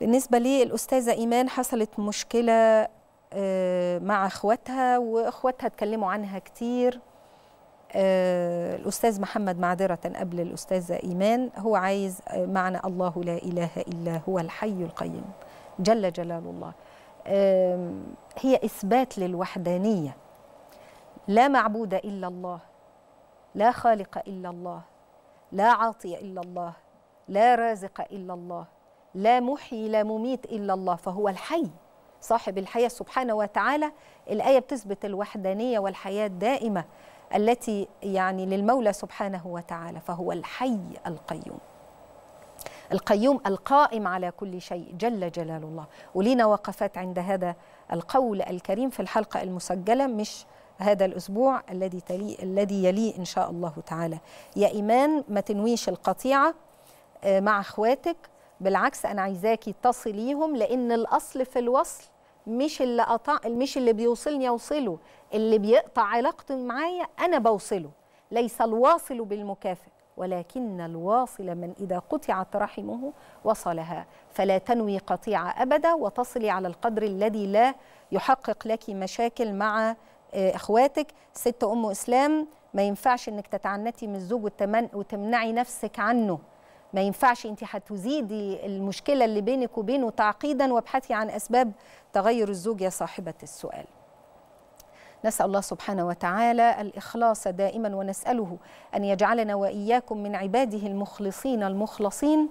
بالنسبة للأستاذة إيمان حصلت مشكلة آه، مع اخواتها واخواتها اتكلموا عنها كتير آه، الاستاذ محمد معذره قبل الاستاذه ايمان هو عايز آه، معنى الله لا اله الا هو الحي القيوم جل جلال الله هي اثبات للوحدانيه لا معبود الا الله لا خالق الا الله لا عاطي الا الله لا رازق الا الله لا محيي لا مميت إلا الله فهو الحي صاحب الحياة سبحانه وتعالى الآية بتثبت الوحدانية والحياة الدائمة التي يعني للمولى سبحانه وتعالى فهو الحي القيوم القيوم القائم على كل شيء جل جلال الله ولينا وقفات عند هذا القول الكريم في الحلقة المسجلة مش هذا الأسبوع الذي تلي الذي يليه إن شاء الله تعالى يا إيمان ما تنويش القطيعة آه، مع أخواتك بالعكس انا عايزاكي تصليهم لان الاصل في الوصل مش اللي قطع مش اللي بيوصلني اوصله اللي بيقطع علاقته معايا انا بوصله ليس الواصل بالمكافئ ولكن الواصل من إذا قطعت رحمه وصلها فلا تنوي قطيعة أبدا وتصلي على القدر الذي لا يحقق لك مشاكل مع آه، إخواتك ست أم إسلام ما ينفعش أنك تتعنتي من الزوج وتمنعي نفسك عنه ما ينفعش انت هتزيدي المشكله اللي بينك وبينه تعقيدا وابحثي عن اسباب تغير الزوج يا صاحبه السؤال نسأل الله سبحانه وتعالى الإخلاص دائما ونسأله أن يجعلنا وإياكم من عباده المخلصين المخلصين